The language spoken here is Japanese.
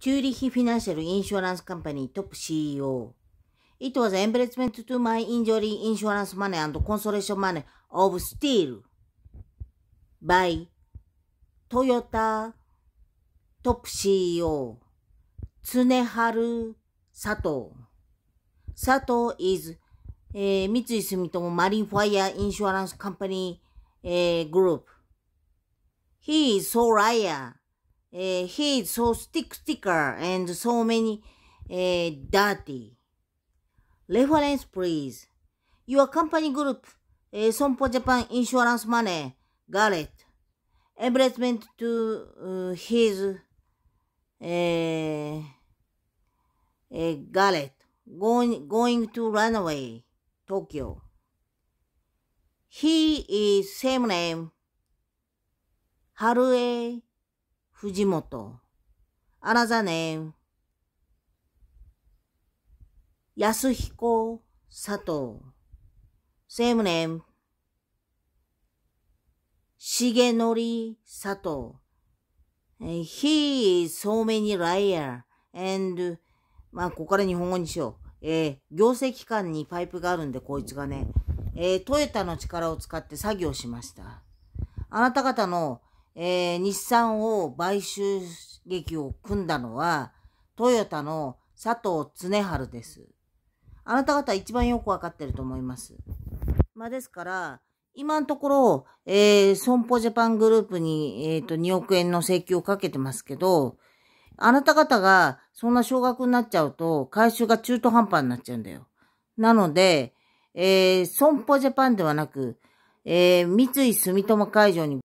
チューリヒフィナンシャルインシュアランスカンパニートップ CEO。It was e m b r a c e m e n t to my injury insurance money and consolation money of steel by Toyota トップ CEO 常春佐藤。佐藤 is、えー、三井住友マリンファイアインシュアランスカンパニー、えー、グループ。He is so liar. Uh, eh, he is so stick sticker and so many uh, dirty. Reference please. Your company group, uh, Sompo Japan Insurance Money, Garrett. Embarrassment to uh, his uh, uh, Garrett going, going to run away, Tokyo. He is same name, Harue 藤本、あらざね安彦、佐藤、セムネげ重則、佐藤、He is so many liar and まあ、ここから日本語にしよう。えー、行政機関にパイプがあるんで、こいつがね、えー、トヨタの力を使って作業しました。あなた方のえー、日産を買収劇を組んだのは、トヨタの佐藤恒治です。あなた方一番よくわかってると思います。まあ、ですから、今のところ、えー、損保ジャパングループに、えっ、ー、と、2億円の請求をかけてますけど、あなた方がそんな少額になっちゃうと、回収が中途半端になっちゃうんだよ。なので、えー、損保ジャパンではなく、えー、三井住友海上に